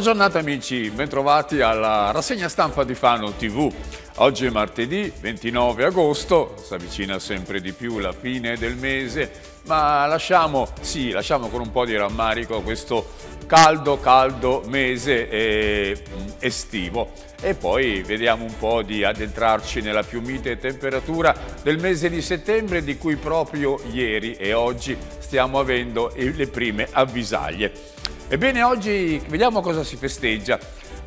Buona giornata amici, bentrovati alla rassegna stampa di Fano TV. Oggi è martedì 29 agosto, si avvicina sempre di più la fine del mese, ma lasciamo, sì, lasciamo con un po' di rammarico questo caldo, caldo mese eh, estivo e poi vediamo un po' di addentrarci nella più mite temperatura del mese di settembre di cui proprio ieri e oggi stiamo avendo le prime avvisaglie. Ebbene, oggi vediamo cosa si festeggia.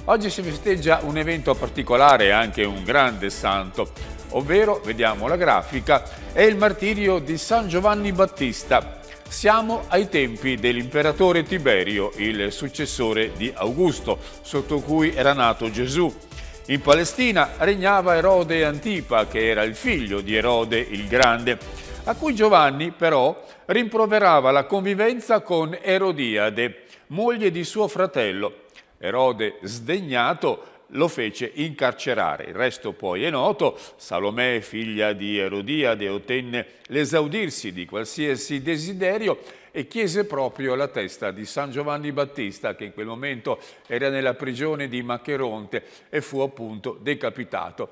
Oggi si festeggia un evento particolare anche un grande santo, ovvero, vediamo la grafica, è il martirio di San Giovanni Battista. Siamo ai tempi dell'imperatore Tiberio, il successore di Augusto, sotto cui era nato Gesù. In Palestina regnava Erode Antipa, che era il figlio di Erode il Grande, a cui Giovanni però rimproverava la convivenza con Erodiade, moglie di suo fratello. Erode, sdegnato, lo fece incarcerare. Il resto poi è noto, Salomè, figlia di Erodiade, ottenne l'esaudirsi di qualsiasi desiderio e chiese proprio la testa di San Giovanni Battista, che in quel momento era nella prigione di Macheronte e fu appunto decapitato.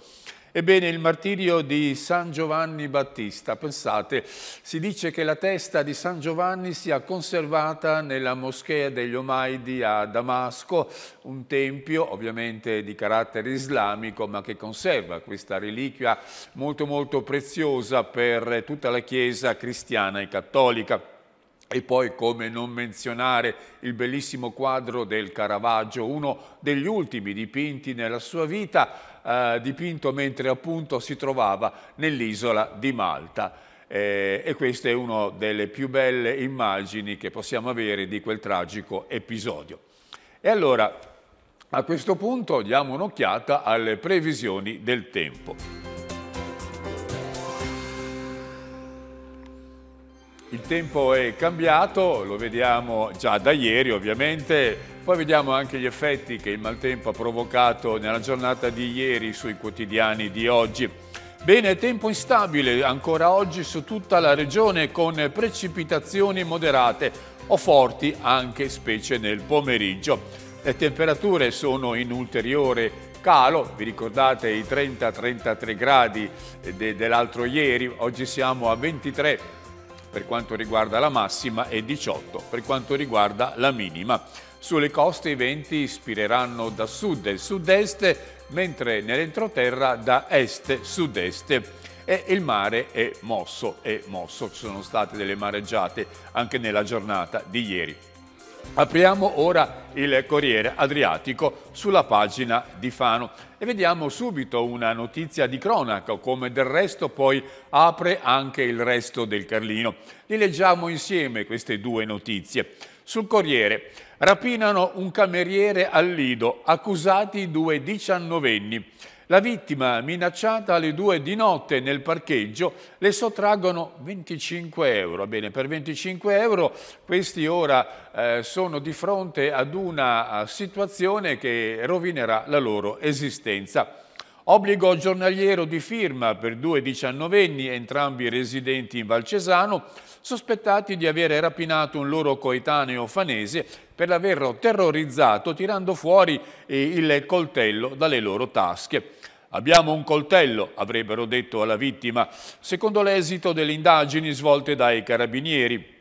Ebbene, il martirio di San Giovanni Battista, pensate, si dice che la testa di San Giovanni sia conservata nella moschea degli Omaidi a Damasco, un tempio ovviamente di carattere islamico, ma che conserva questa reliquia molto molto preziosa per tutta la Chiesa cristiana e cattolica. E poi come non menzionare il bellissimo quadro del Caravaggio, uno degli ultimi dipinti nella sua vita, eh, dipinto mentre appunto si trovava nell'isola di Malta. Eh, e questa è una delle più belle immagini che possiamo avere di quel tragico episodio. E allora, a questo punto diamo un'occhiata alle previsioni del tempo. Il tempo è cambiato, lo vediamo già da ieri ovviamente, poi vediamo anche gli effetti che il maltempo ha provocato nella giornata di ieri sui quotidiani di oggi. Bene, tempo instabile ancora oggi su tutta la regione con precipitazioni moderate o forti anche specie nel pomeriggio. Le temperature sono in ulteriore calo, vi ricordate i 30-33 gradi de dell'altro ieri, oggi siamo a 23 per quanto riguarda la massima e 18 per quanto riguarda la minima. Sulle coste i venti ispireranno da sud e sud-est, mentre nell'entroterra da est-sud-est. E il mare è mosso, è mosso, ci sono state delle mareggiate anche nella giornata di ieri. Apriamo ora il Corriere Adriatico sulla pagina di Fano e vediamo subito una notizia di cronaca, come del resto poi apre anche il resto del Carlino. Li leggiamo insieme queste due notizie. Sul Corriere, rapinano un cameriere al Lido, accusati due diciannovenni. La vittima, minacciata alle due di notte nel parcheggio, le sottraggono 25 euro. Bene, per 25 euro questi ora eh, sono di fronte ad una eh, situazione che rovinerà la loro esistenza. Obbligo giornaliero di firma per due diciannovenni, entrambi residenti in Valcesano, sospettati di avere rapinato un loro coetaneo fanese per averlo terrorizzato tirando fuori eh, il coltello dalle loro tasche. Abbiamo un coltello, avrebbero detto alla vittima, secondo l'esito delle indagini svolte dai carabinieri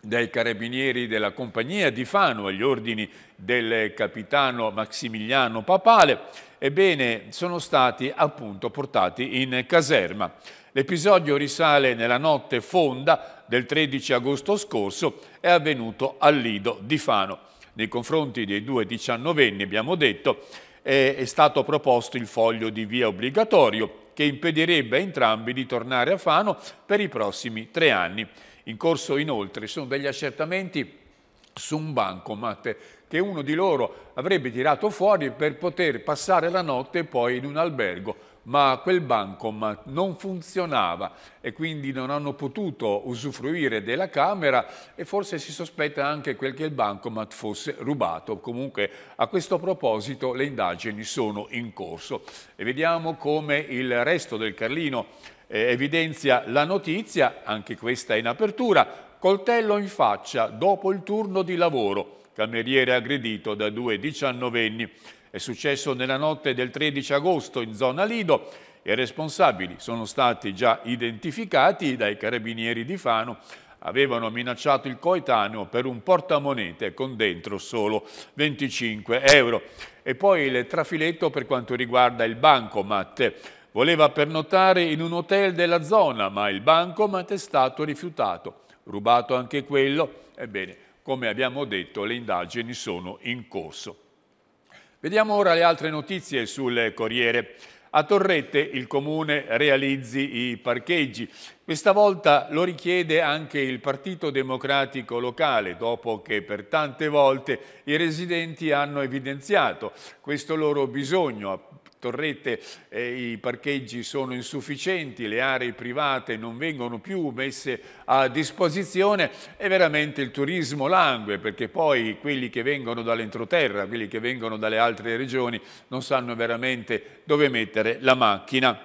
dai carabinieri della compagnia di Fano agli ordini del capitano Maximiliano Papale, ebbene sono stati appunto portati in caserma. L'episodio risale nella notte fonda del 13 agosto scorso, è avvenuto al Lido di Fano. Nei confronti dei due diciannovenni, abbiamo detto, è stato proposto il foglio di via obbligatorio che impedirebbe a entrambi di tornare a Fano per i prossimi tre anni. In corso inoltre sono degli accertamenti su un bancomat che uno di loro avrebbe tirato fuori per poter passare la notte poi in un albergo ma quel bancomat non funzionava e quindi non hanno potuto usufruire della camera e forse si sospetta anche quel che il bancomat fosse rubato. Comunque a questo proposito le indagini sono in corso e vediamo come il resto del Carlino eh, evidenzia la notizia, anche questa in apertura, coltello in faccia dopo il turno di lavoro, cameriere aggredito da due diciannovenni. È successo nella notte del 13 agosto in zona Lido e i responsabili sono stati già identificati dai carabinieri di Fano avevano minacciato il coetaneo per un portamonete con dentro solo 25 euro. E poi il trafiletto per quanto riguarda il bancomat. Voleva pernottare in un hotel della zona, ma il bancomat è stato rifiutato. Rubato anche quello? Ebbene, come abbiamo detto, le indagini sono in corso. Vediamo ora le altre notizie sul Corriere. A Torrette il Comune realizzi i parcheggi. Questa volta lo richiede anche il Partito Democratico locale, dopo che per tante volte i residenti hanno evidenziato questo loro bisogno torrette eh, i parcheggi sono insufficienti, le aree private non vengono più messe a disposizione e veramente il turismo langue perché poi quelli che vengono dall'entroterra, quelli che vengono dalle altre regioni non sanno veramente dove mettere la macchina.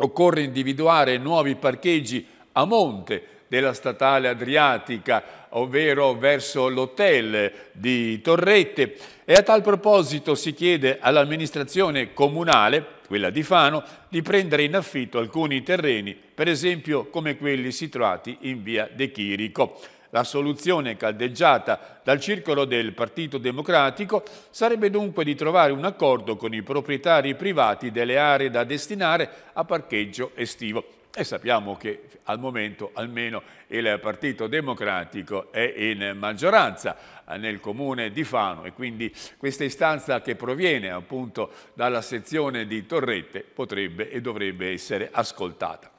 Occorre individuare nuovi parcheggi a monte della statale adriatica, ovvero verso l'hotel di Torrette. E a tal proposito si chiede all'amministrazione comunale, quella di Fano, di prendere in affitto alcuni terreni, per esempio come quelli situati in via De Chirico. La soluzione caldeggiata dal circolo del Partito Democratico sarebbe dunque di trovare un accordo con i proprietari privati delle aree da destinare a parcheggio estivo e sappiamo che al momento almeno il Partito Democratico è in maggioranza eh, nel comune di Fano e quindi questa istanza che proviene appunto dalla sezione di Torrette potrebbe e dovrebbe essere ascoltata.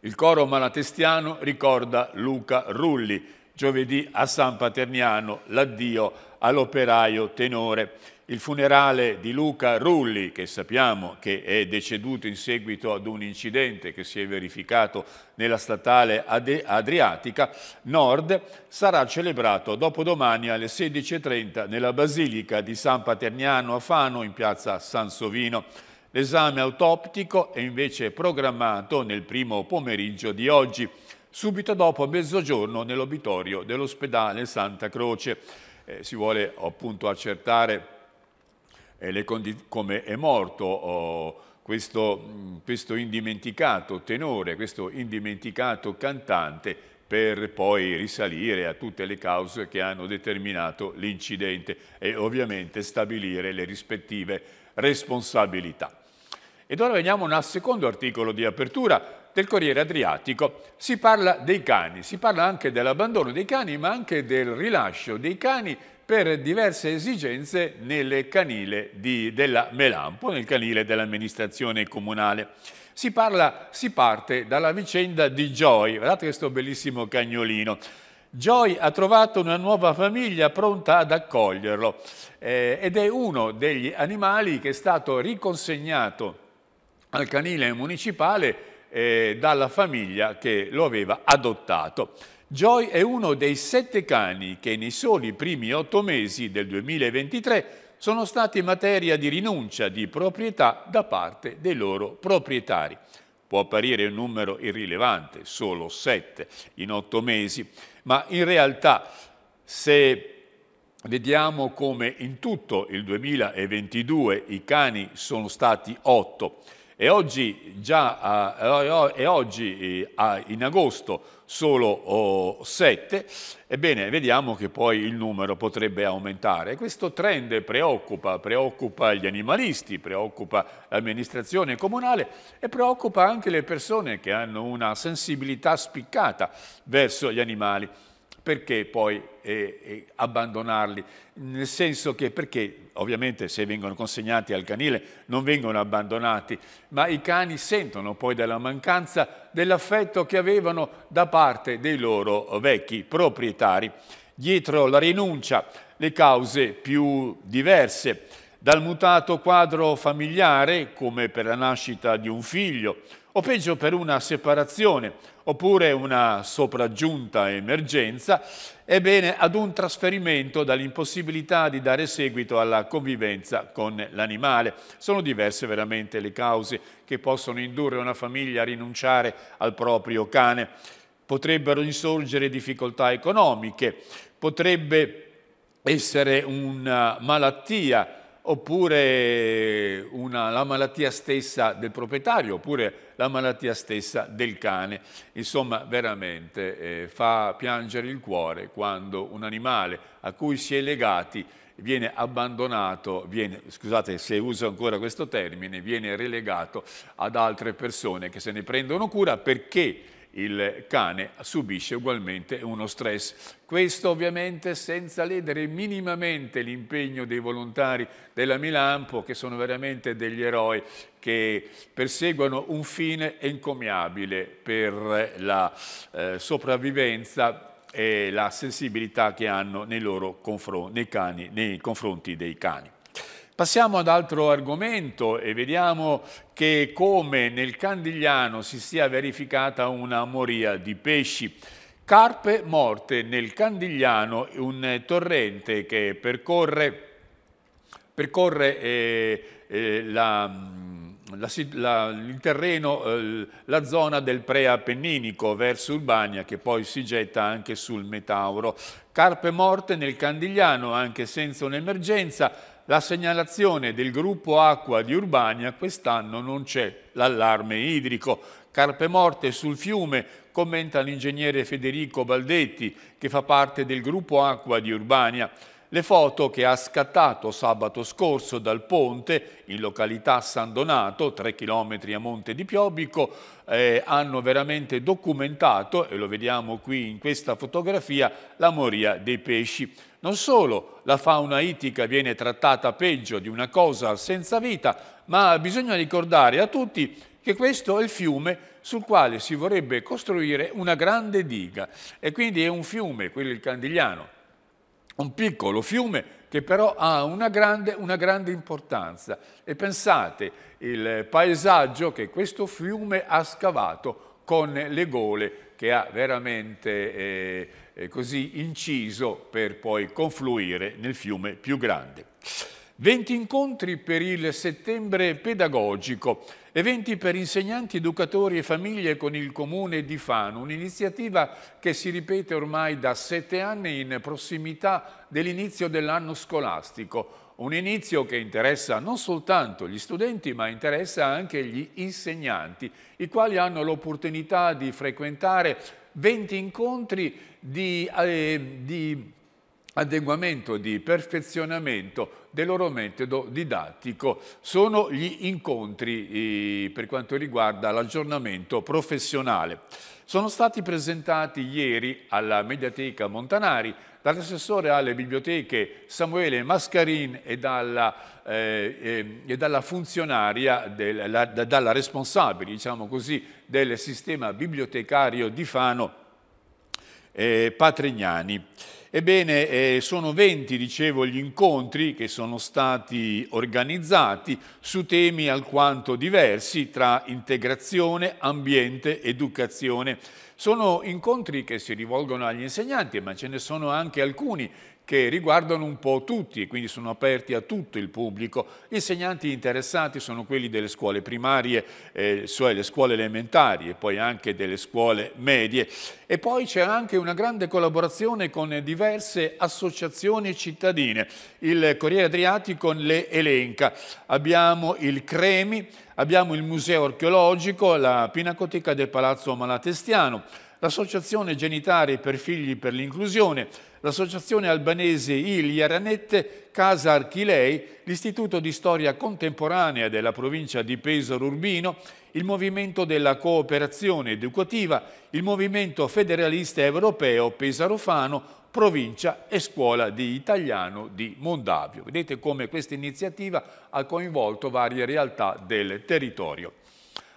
Il coro malatestiano ricorda Luca Rulli, giovedì a San Paterniano, l'addio all'operaio tenore il funerale di Luca Rulli, che sappiamo che è deceduto in seguito ad un incidente che si è verificato nella statale Adriatica Nord, sarà celebrato dopodomani alle 16.30 nella Basilica di San Paterniano a Fano in piazza San Sovino. L'esame autoptico è invece programmato nel primo pomeriggio di oggi, subito dopo mezzogiorno nell'obitorio dell'ospedale Santa Croce. Eh, si vuole appunto accertare come è morto oh, questo, mm, questo indimenticato tenore, questo indimenticato cantante per poi risalire a tutte le cause che hanno determinato l'incidente e ovviamente stabilire le rispettive responsabilità. Ed ora veniamo al secondo articolo di apertura del Corriere Adriatico. Si parla dei cani, si parla anche dell'abbandono dei cani, ma anche del rilascio dei cani per diverse esigenze nel canile di, della Melampo, nel canile dell'amministrazione comunale. Si, parla, si parte dalla vicenda di Joy, guardate questo bellissimo cagnolino, Joy ha trovato una nuova famiglia pronta ad accoglierlo eh, ed è uno degli animali che è stato riconsegnato al canile municipale eh, dalla famiglia che lo aveva adottato. Joy è uno dei sette cani che nei soli primi otto mesi del 2023 sono stati materia di rinuncia di proprietà da parte dei loro proprietari. Può apparire un numero irrilevante, solo sette in otto mesi, ma in realtà se vediamo come in tutto il 2022 i cani sono stati otto, e oggi, già, eh, e oggi eh, in agosto solo oh, 7, ebbene vediamo che poi il numero potrebbe aumentare. Questo trend preoccupa, preoccupa gli animalisti, preoccupa l'amministrazione comunale e preoccupa anche le persone che hanno una sensibilità spiccata verso gli animali perché poi eh, eh, abbandonarli? Nel senso che perché ovviamente se vengono consegnati al canile non vengono abbandonati, ma i cani sentono poi della mancanza dell'affetto che avevano da parte dei loro vecchi proprietari. Dietro la rinuncia le cause più diverse, dal mutato quadro familiare come per la nascita di un figlio, o peggio per una separazione oppure una sopraggiunta emergenza, ebbene ad un trasferimento dall'impossibilità di dare seguito alla convivenza con l'animale. Sono diverse veramente le cause che possono indurre una famiglia a rinunciare al proprio cane. Potrebbero insorgere difficoltà economiche, potrebbe essere una malattia oppure un una, la malattia stessa del proprietario oppure la malattia stessa del cane. Insomma, veramente eh, fa piangere il cuore quando un animale a cui si è legati viene abbandonato, viene, scusate se uso ancora questo termine, viene relegato ad altre persone che se ne prendono cura perché il cane subisce ugualmente uno stress. Questo ovviamente senza ledere minimamente l'impegno dei volontari della Milampo, che sono veramente degli eroi che perseguono un fine encomiabile per la eh, sopravvivenza e la sensibilità che hanno nei, confron nei, cani, nei confronti dei cani. Passiamo ad altro argomento e vediamo che come nel Candigliano si sia verificata una moria di pesci. Carpe morte nel Candigliano, un torrente che percorre, percorre eh, eh, la la, il terreno, eh, la zona del preappenninico verso Urbania che poi si getta anche sul Metauro. Carpe morte nel Candigliano anche senza un'emergenza, la segnalazione del gruppo acqua di Urbania quest'anno non c'è, l'allarme idrico. Carpe morte sul fiume, commenta l'ingegnere Federico Baldetti, che fa parte del gruppo acqua di Urbania le foto che ha scattato sabato scorso dal ponte in località San Donato, 3 km a monte di Piobico, eh, hanno veramente documentato, e lo vediamo qui in questa fotografia, la moria dei pesci. Non solo la fauna itica viene trattata peggio di una cosa senza vita, ma bisogna ricordare a tutti che questo è il fiume sul quale si vorrebbe costruire una grande diga e quindi è un fiume, quello il Candigliano, un piccolo fiume che però ha una grande, una grande, importanza. E pensate, il paesaggio che questo fiume ha scavato con le gole che ha veramente eh, eh così inciso per poi confluire nel fiume più grande. 20 incontri per il settembre pedagogico, eventi per insegnanti, educatori e famiglie con il comune di Fano, un'iniziativa che si ripete ormai da sette anni in prossimità dell'inizio dell'anno scolastico, un inizio che interessa non soltanto gli studenti ma interessa anche gli insegnanti, i quali hanno l'opportunità di frequentare 20 incontri di, eh, di adeguamento di perfezionamento del loro metodo didattico sono gli incontri per quanto riguarda l'aggiornamento professionale. Sono stati presentati ieri alla Mediateca Montanari dall'assessore alle biblioteche Samuele Mascarin e dalla, eh, eh e dalla funzionaria, del, la, dalla responsabile diciamo così, del sistema bibliotecario di Fano, eh, Patrignani. Ebbene, eh, sono 20, dicevo, gli incontri che sono stati organizzati su temi alquanto diversi tra integrazione, ambiente, educazione. Sono incontri che si rivolgono agli insegnanti, ma ce ne sono anche alcuni che riguardano un po' tutti e quindi sono aperti a tutto il pubblico. Gli insegnanti interessati sono quelli delle scuole primarie, eh, cioè le scuole elementari e poi anche delle scuole medie. E poi c'è anche una grande collaborazione con diverse associazioni cittadine. Il Corriere Adriatico le elenca. Abbiamo il Cremi, abbiamo il Museo Archeologico, la Pinacoteca del Palazzo Malatestiano, l'Associazione Genitari per Figli per l'Inclusione, l'Associazione Albanese Il Iaranette, Casa Archilei, l'Istituto di Storia Contemporanea della provincia di Pesaro Urbino, il Movimento della Cooperazione Educativa, il Movimento Federalista Europeo Pesaro Fano, provincia e scuola di italiano di Mondavio. Vedete come questa iniziativa ha coinvolto varie realtà del territorio.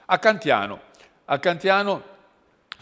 A Cantiano, a Cantiano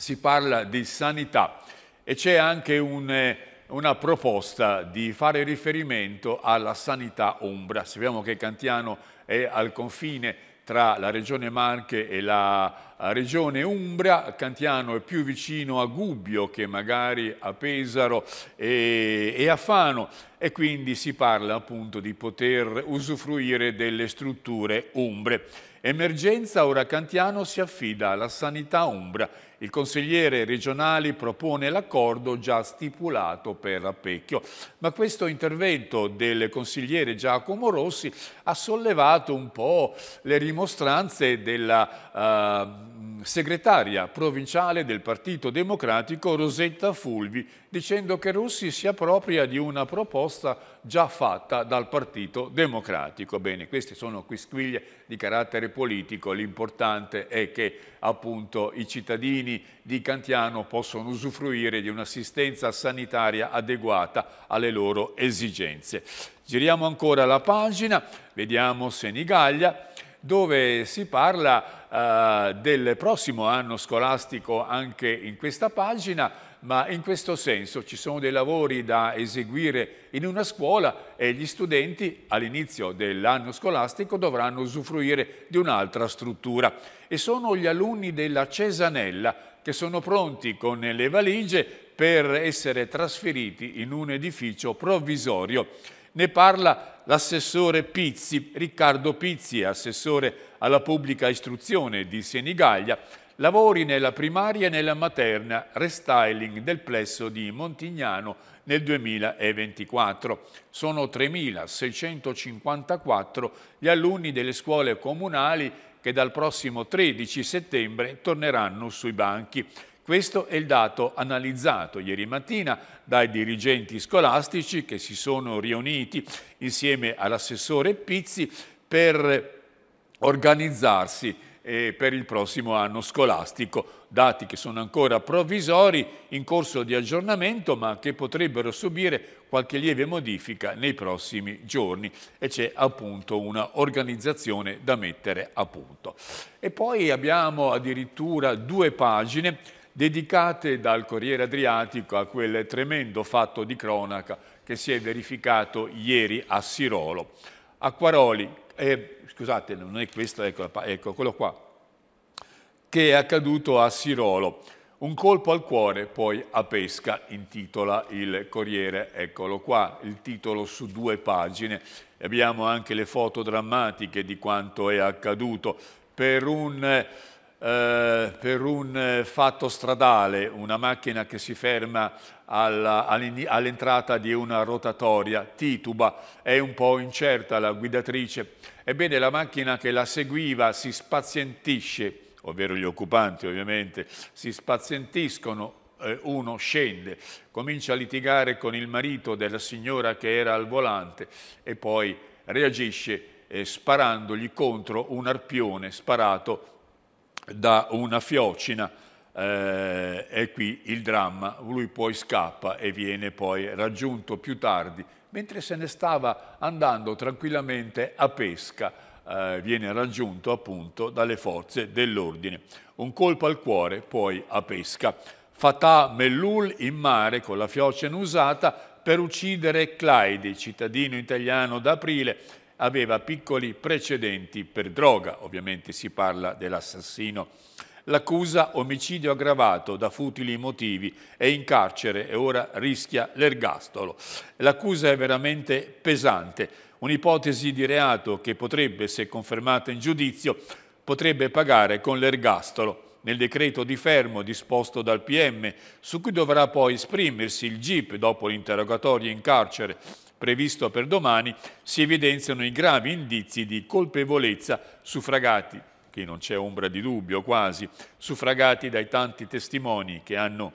si parla di sanità e c'è anche un, eh, una proposta di fare riferimento alla sanità Umbra. Sappiamo che Cantiano è al confine tra la regione Marche e la eh, regione Umbra, Cantiano è più vicino a Gubbio che magari a Pesaro e, e a Fano e quindi si parla appunto di poter usufruire delle strutture umbre. Emergenza Oracantiano si affida alla sanità Umbra. Il consigliere regionale propone l'accordo già stipulato per Appecchio. Ma questo intervento del consigliere Giacomo Rossi ha sollevato un po' le rimostranze della eh, segretaria provinciale del Partito Democratico Rosetta Fulvi, dicendo che Rossi sia propria di una proposta già fatta dal Partito Democratico. Bene, queste sono quisquiglie di carattere politico, l'importante è che appunto i cittadini di Cantiano possono usufruire di un'assistenza sanitaria adeguata alle loro esigenze. Giriamo ancora la pagina, vediamo Senigallia dove si parla eh, del prossimo anno scolastico anche in questa pagina ma in questo senso ci sono dei lavori da eseguire in una scuola e gli studenti all'inizio dell'anno scolastico dovranno usufruire di un'altra struttura. E sono gli alunni della Cesanella che sono pronti con le valigie per essere trasferiti in un edificio provvisorio. Ne parla l'assessore Pizzi, Riccardo Pizzi, assessore alla pubblica istruzione di Senigallia, Lavori nella primaria e nella materna, restyling del plesso di Montignano nel 2024. Sono 3.654 gli alunni delle scuole comunali che dal prossimo 13 settembre torneranno sui banchi. Questo è il dato analizzato ieri mattina dai dirigenti scolastici che si sono riuniti insieme all'assessore Pizzi per organizzarsi eh, per il prossimo anno scolastico, dati che sono ancora provvisori, in corso di aggiornamento, ma che potrebbero subire qualche lieve modifica nei prossimi giorni e c'è appunto un'organizzazione da mettere a punto. E poi abbiamo addirittura due pagine dedicate dal Corriere Adriatico a quel tremendo fatto di cronaca che si è verificato ieri a Sirolo. Acquaroli, eh, scusate, non è questo, ecco, ecco, quello qua, che è accaduto a Sirolo. Un colpo al cuore, poi a pesca, intitola il Corriere, eccolo qua, il titolo su due pagine. Abbiamo anche le foto drammatiche di quanto è accaduto per un, eh, per un eh, fatto stradale, una macchina che si ferma all'entrata di una rotatoria, tituba, è un po' incerta la guidatrice. Ebbene la macchina che la seguiva si spazientisce, ovvero gli occupanti ovviamente, si spazientiscono eh, uno scende, comincia a litigare con il marito della signora che era al volante e poi reagisce eh, sparandogli contro un arpione sparato da una fiocina eh, è qui il dramma, lui poi scappa e viene poi raggiunto più tardi, mentre se ne stava andando tranquillamente a pesca, eh, viene raggiunto appunto dalle forze dell'ordine. Un colpo al cuore, poi a pesca. Fatà Mellul in mare con la fiocena usata per uccidere Claidi, cittadino italiano d'aprile, aveva piccoli precedenti per droga, ovviamente si parla dell'assassino L'accusa omicidio aggravato da futili motivi è in carcere e ora rischia l'ergastolo. L'accusa è veramente pesante, un'ipotesi di reato che potrebbe, se confermata in giudizio, potrebbe pagare con l'ergastolo nel decreto di fermo disposto dal PM, su cui dovrà poi esprimersi il GIP dopo l'interrogatorio in carcere previsto per domani, si evidenziano i gravi indizi di colpevolezza suffragati qui non c'è ombra di dubbio quasi, suffragati dai tanti testimoni che hanno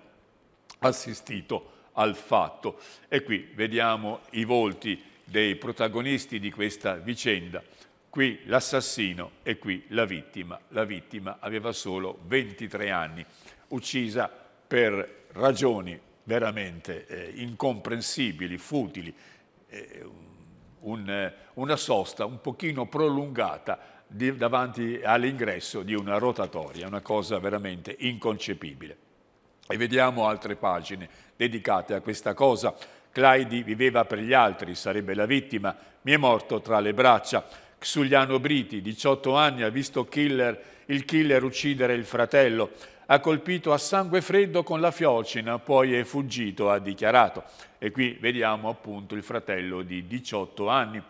assistito al fatto. E qui vediamo i volti dei protagonisti di questa vicenda. Qui l'assassino e qui la vittima. La vittima aveva solo 23 anni, uccisa per ragioni veramente eh, incomprensibili, futili, eh, un, eh, una sosta un pochino prolungata di, davanti all'ingresso di una rotatoria, una cosa veramente inconcepibile. E vediamo altre pagine dedicate a questa cosa. Claidi viveva per gli altri, sarebbe la vittima, mi è morto tra le braccia. Xuliano Briti, 18 anni, ha visto killer, il killer uccidere il fratello. Ha colpito a sangue freddo con la fiocina, poi è fuggito, ha dichiarato. E qui vediamo appunto il fratello di 18 anni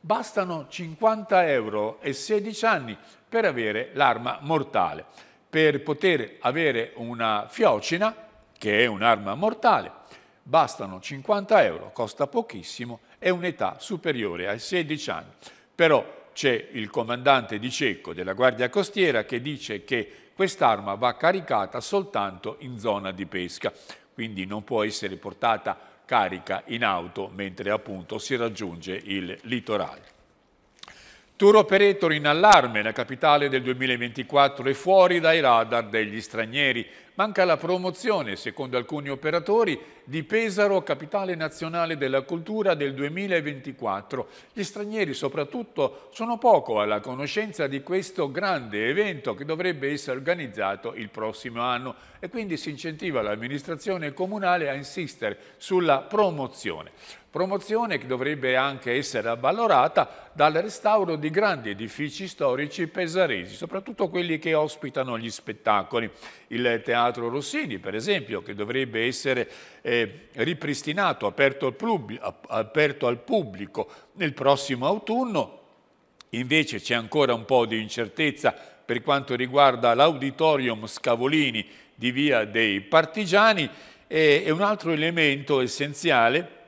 bastano 50 euro e 16 anni per avere l'arma mortale. Per poter avere una fiocina, che è un'arma mortale, bastano 50 euro, costa pochissimo, è un'età superiore ai 16 anni. Però c'è il comandante di Cecco della Guardia Costiera che dice che quest'arma va caricata soltanto in zona di pesca, quindi non può essere portata a carica in auto mentre appunto si raggiunge il litorale. Tour operator in allarme, la capitale del 2024 è fuori dai radar degli stranieri manca la promozione, secondo alcuni operatori, di Pesaro capitale nazionale della cultura del 2024. Gli stranieri soprattutto sono poco alla conoscenza di questo grande evento che dovrebbe essere organizzato il prossimo anno e quindi si incentiva l'amministrazione comunale a insistere sulla promozione. Promozione che dovrebbe anche essere avvalorata dal restauro di grandi edifici storici pesaresi, soprattutto quelli che ospitano gli spettacoli. Il teatro teatro Rossini, per esempio, che dovrebbe essere eh, ripristinato, aperto al, pubblico, aperto al pubblico nel prossimo autunno. Invece c'è ancora un po' di incertezza per quanto riguarda l'auditorium Scavolini di Via dei Partigiani e, un altro elemento essenziale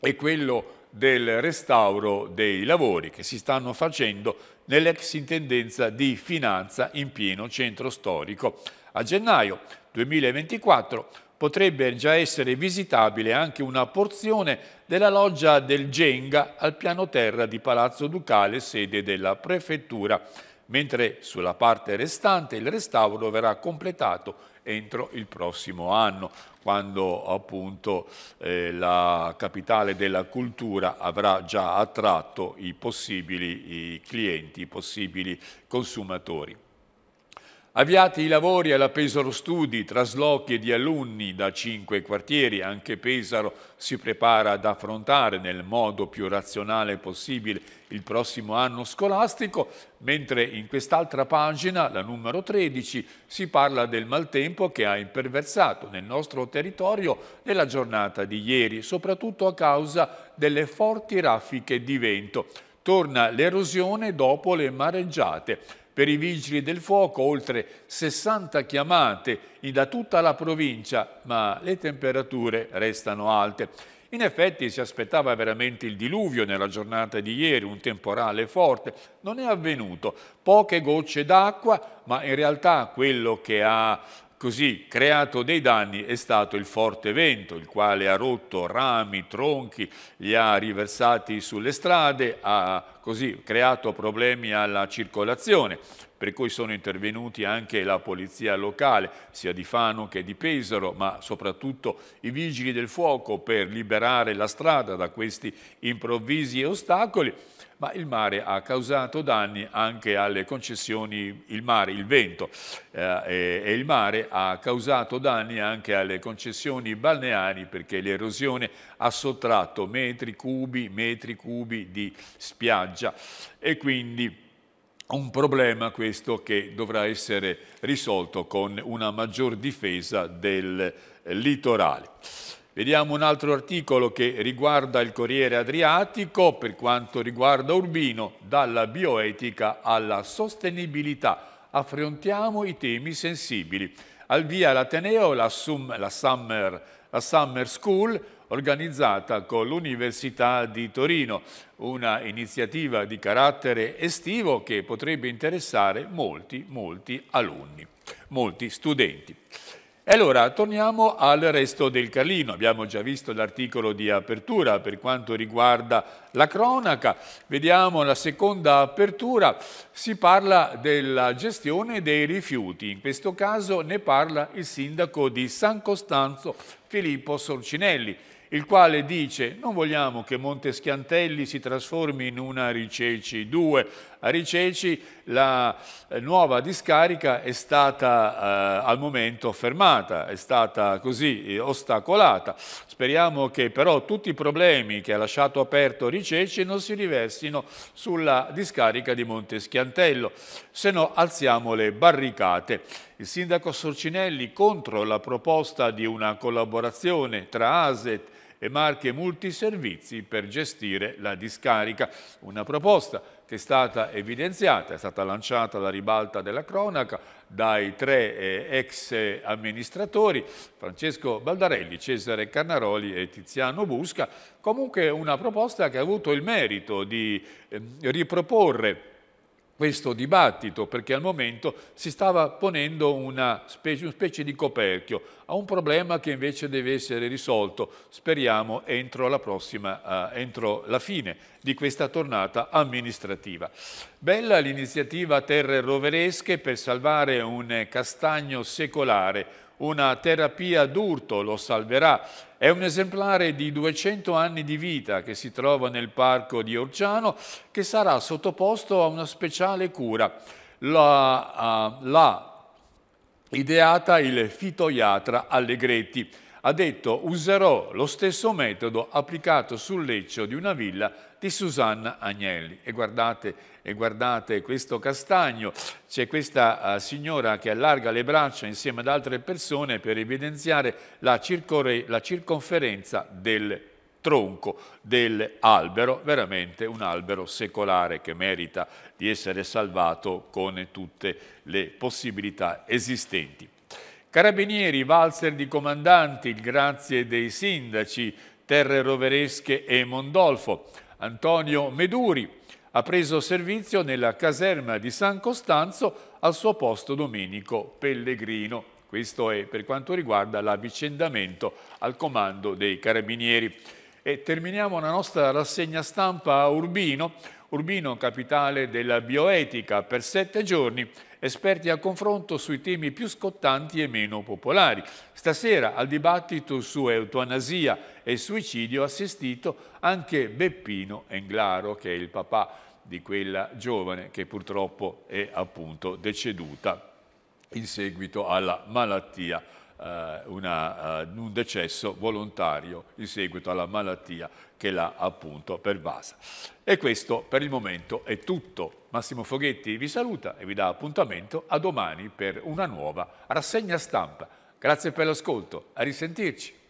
è quello del restauro dei lavori che si stanno facendo nell'ex intendenza di finanza in pieno centro storico a gennaio 2024 potrebbe già essere visitabile anche una porzione della loggia del Genga al piano terra di Palazzo Ducale, sede della prefettura, mentre sulla parte restante il restauro verrà completato entro il prossimo anno, quando appunto eh, la capitale della cultura avrà già attratto i possibili i clienti, i possibili consumatori. Avviati i lavori alla Pesaro Studi, traslochi di alunni da cinque quartieri, anche Pesaro si prepara ad affrontare nel modo più razionale possibile il prossimo anno scolastico, mentre in quest'altra pagina, la numero 13, si parla del maltempo che ha imperversato nel nostro territorio nella giornata di ieri, soprattutto a causa delle forti raffiche di vento. Torna l'erosione dopo le mareggiate per i vigili del fuoco, oltre 60 chiamate da tutta la provincia, ma le temperature restano alte. In effetti si aspettava veramente il diluvio nella giornata di ieri, un temporale forte. Non è avvenuto, poche gocce d'acqua, ma in realtà quello che ha Così creato dei danni è stato il forte vento, il quale ha rotto rami, tronchi, li ha riversati sulle strade, ha così creato problemi alla circolazione, per cui sono intervenuti anche la polizia locale, sia di Fano che di Pesaro, ma soprattutto i vigili del fuoco per liberare la strada da questi improvvisi ostacoli ma il mare ha causato danni anche alle concessioni, il mare, il vento eh, e, e il mare ha causato danni anche alle concessioni balneari perché l'erosione ha sottratto metri cubi, metri cubi di spiaggia e quindi un problema questo che dovrà essere risolto con una maggior difesa del litorale. Vediamo un altro articolo che riguarda il Corriere Adriatico per quanto riguarda Urbino, dalla bioetica alla sostenibilità. Affrontiamo i temi sensibili. Al via l'Ateneo, la, la, summer, la Summer School, organizzata con l'Università di Torino, una iniziativa di carattere estivo che potrebbe interessare molti, molti alunni, molti studenti. E allora torniamo al resto del Carlino, abbiamo già visto l'articolo di apertura per quanto riguarda la cronaca, vediamo la seconda apertura, si parla della gestione dei rifiuti, in questo caso ne parla il sindaco di San Costanzo Filippo Sorcinelli il quale dice non vogliamo che Monte Schiantelli si trasformi in una Riceci 2. A Riceci la eh, nuova discarica è stata eh, al momento fermata, è stata così eh, ostacolata. Speriamo che però tutti i problemi che ha lasciato aperto Riceci non si riversino sulla discarica di Monte Schiantello, se no alziamo le barricate. Il sindaco Sorcinelli contro la proposta di una collaborazione tra ASET e marche multiservizi per gestire la discarica. Una proposta che è stata evidenziata, è stata lanciata alla ribalta della cronaca dai tre eh, ex amministratori, Francesco Baldarelli, Cesare Carnaroli e Tiziano Busca, comunque una proposta che ha avuto il merito di ehm, riproporre questo dibattito, perché al momento si stava ponendo una specie, una specie, di coperchio a un problema che invece deve essere risolto, speriamo, entro la, prossima, eh, entro la fine di questa tornata amministrativa. Bella l'iniziativa Terre Roveresche per salvare un castagno secolare una terapia d'urto lo salverà. È un esemplare di 200 anni di vita che si trova nel parco di Orciano che sarà sottoposto a una speciale cura. Ah, l'ha uh, ideata il fitoiatra Allegretti ha detto userò lo stesso metodo applicato sul leccio di una villa di Susanna Agnelli. E guardate, e guardate questo castagno, c'è questa uh, signora che allarga le braccia insieme ad altre persone per evidenziare la, la circonferenza del tronco dell'albero, veramente un albero secolare che merita di essere salvato con tutte le possibilità esistenti. Carabinieri, valzer di comandanti, grazie dei sindaci, Terre Roveresche e Mondolfo. Antonio Meduri ha preso servizio nella caserma di San Costanzo al suo posto Domenico Pellegrino. Questo è per quanto riguarda l'avvicendamento al comando dei Carabinieri. E terminiamo la nostra rassegna stampa a Urbino, Urbino capitale della bioetica per sette giorni esperti a confronto sui temi più scottanti e meno popolari. Stasera al dibattito su eutanasia e suicidio ha assistito anche Beppino Englaro, che è il papà di quella giovane che purtroppo è appunto deceduta in seguito alla malattia eh, una, eh, un decesso volontario in seguito alla malattia che l'ha appunto pervasa. E questo per il momento è tutto. Massimo Foghetti vi saluta e vi dà appuntamento a domani per una nuova rassegna stampa. Grazie per l'ascolto, a risentirci.